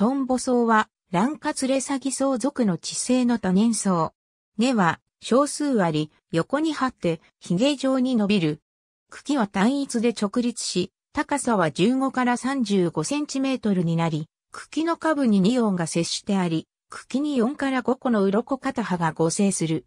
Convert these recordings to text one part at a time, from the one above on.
トンボ草は、卵化連ツレサギ草属の地性の多年草。根は、少数あり、横に張って、髭状に伸びる。茎は単一で直立し、高さは15から35センチメートルになり、茎の下部に2音が接してあり、茎に4から5個の鱗片葉が合成する。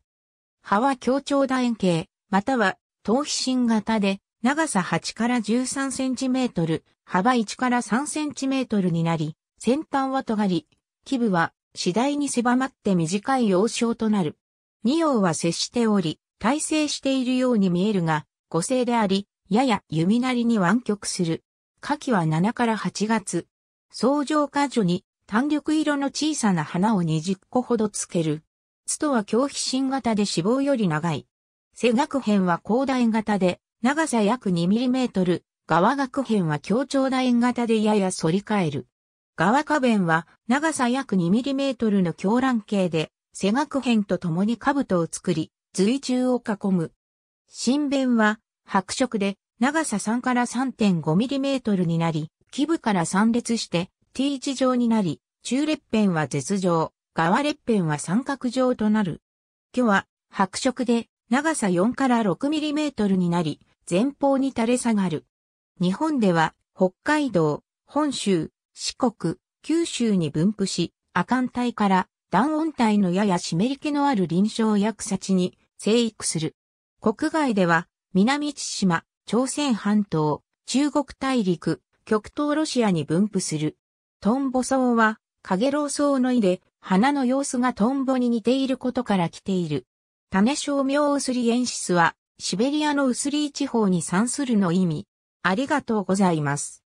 葉は強調楕円形、または、頭皮芯型で、長さ8から13センチメートル、幅1から3センチメートルになり、先端は尖り、基部は次第に狭まって短い幼少となる。二葉は接しており、体制しているように見えるが、五星であり、やや弓なりに湾曲する。夏季は7から8月。相乗果樹に単緑色の小さな花を20個ほどつける。ツとは狂皮心型で脂肪より長い。背学編は広大型で、長さ約2ミリメートル。側学編は強調楕円型でやや反り返る。側花弁は長さ約 2mm の狂乱形で、背学辺と共に兜を作り、随中を囲む。新弁は白色で長さ3から 3.5mm になり、基部から散列して T 字状になり、中列辺は絶状、側列辺は三角状となる。日は白色で長さ4から 6mm になり、前方に垂れ下がる。日本では北海道、本州、四国、九州に分布し、亜寒帯から暖温帯のやや湿り気のある臨床や草地に生育する。国外では、南千島、朝鮮半島、中国大陸、極東ロシアに分布する。トンボ草は、カゲロウ草の意で、花の様子がトンボに似ていることから来ている。種小苗ウスリエンシスは、シベリアのウスリー地方に産するの意味。ありがとうございます。